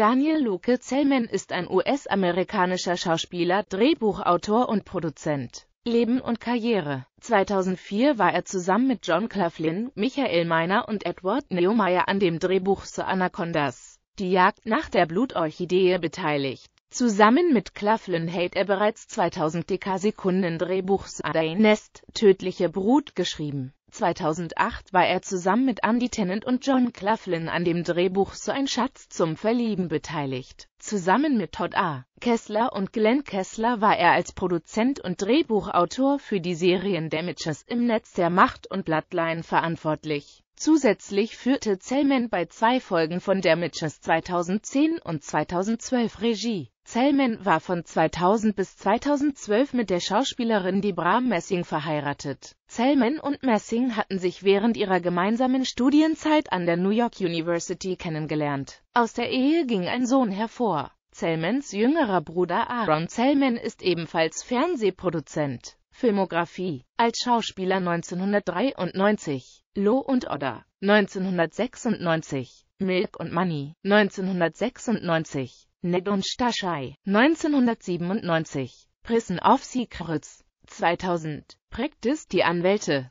Daniel Luke Zellman ist ein US-amerikanischer Schauspieler, Drehbuchautor und Produzent. Leben und Karriere 2004 war er zusammen mit John Claflin, Michael Miner und Edward Neumeier an dem Drehbuch The Anacondas, die Jagd nach der Blutorchidee beteiligt. Zusammen mit Claflin hält er bereits 2000 DK-Sekunden Drehbuchs Nest, tödliche Brut geschrieben. 2008 war er zusammen mit Andy Tennant und John Claflin an dem Drehbuch So ein Schatz zum Verlieben beteiligt. Zusammen mit Todd A. Kessler und Glenn Kessler war er als Produzent und Drehbuchautor für die Serien Damages im Netz der Macht und Bloodline verantwortlich Zusätzlich führte Zellman bei zwei Folgen von Damages 2010 und 2012 Regie. Zellman war von 2000 bis 2012 mit der Schauspielerin Debra Messing verheiratet. Zellman und Messing hatten sich während ihrer gemeinsamen Studienzeit an der New York University kennengelernt. Aus der Ehe ging ein Sohn hervor. Zellmans jüngerer Bruder Aaron Zellman ist ebenfalls Fernsehproduzent. Filmografie als Schauspieler 1993, Lo und Odda 1996, Milk und Money 1996, Ned und Stashai 1997, Prison of Secrets 2000, Practice die Anwälte